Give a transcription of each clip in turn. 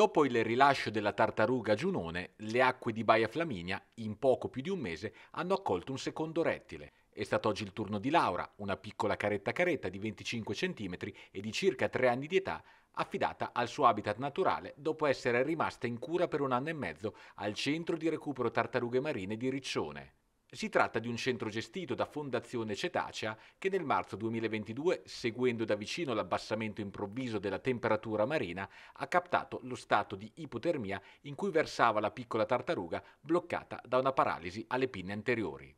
Dopo il rilascio della tartaruga Giunone, le acque di Baia Flaminia, in poco più di un mese, hanno accolto un secondo rettile. È stato oggi il turno di Laura, una piccola caretta caretta di 25 cm e di circa 3 anni di età, affidata al suo habitat naturale dopo essere rimasta in cura per un anno e mezzo al centro di recupero tartarughe marine di Riccione. Si tratta di un centro gestito da Fondazione Cetacea che nel marzo 2022, seguendo da vicino l'abbassamento improvviso della temperatura marina, ha captato lo stato di ipotermia in cui versava la piccola tartaruga bloccata da una paralisi alle pinne anteriori.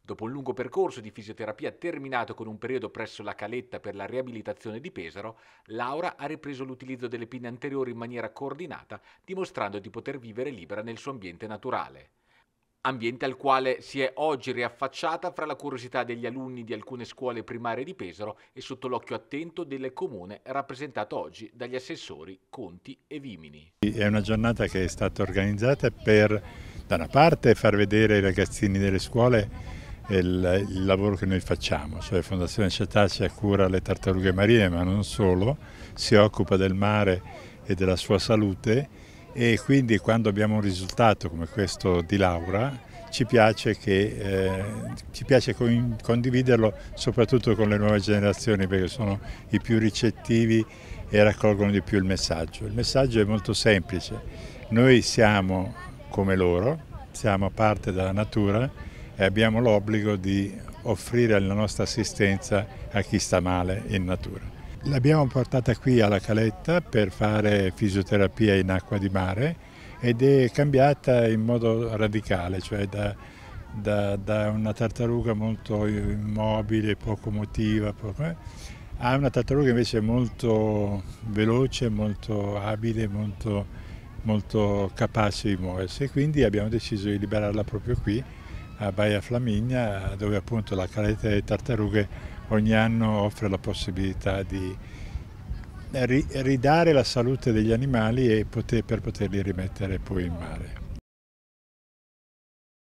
Dopo un lungo percorso di fisioterapia terminato con un periodo presso la caletta per la riabilitazione di Pesaro, Laura ha ripreso l'utilizzo delle pinne anteriori in maniera coordinata, dimostrando di poter vivere libera nel suo ambiente naturale ambiente al quale si è oggi riaffacciata fra la curiosità degli alunni di alcune scuole primarie di Pesaro e sotto l'occhio attento del comune rappresentato oggi dagli assessori Conti e Vimini. È una giornata che è stata organizzata per, da una parte, far vedere ai ragazzini delle scuole il, il lavoro che noi facciamo, cioè Fondazione Cetacea cura le tartarughe marine, ma non solo, si occupa del mare e della sua salute e quindi quando abbiamo un risultato come questo di Laura ci piace, che, eh, ci piace condividerlo soprattutto con le nuove generazioni perché sono i più ricettivi e raccolgono di più il messaggio. Il messaggio è molto semplice, noi siamo come loro, siamo parte della natura e abbiamo l'obbligo di offrire la nostra assistenza a chi sta male in natura. L'abbiamo portata qui alla caletta per fare fisioterapia in acqua di mare ed è cambiata in modo radicale, cioè da, da, da una tartaruga molto immobile, poco motiva, poco, eh, a una tartaruga invece molto veloce, molto abile, molto, molto capace di muoversi. Quindi abbiamo deciso di liberarla proprio qui, a Baia Flaminia, dove appunto la caletta delle tartarughe ogni anno offre la possibilità di ridare la salute degli animali poter, per poterli rimettere poi in mare.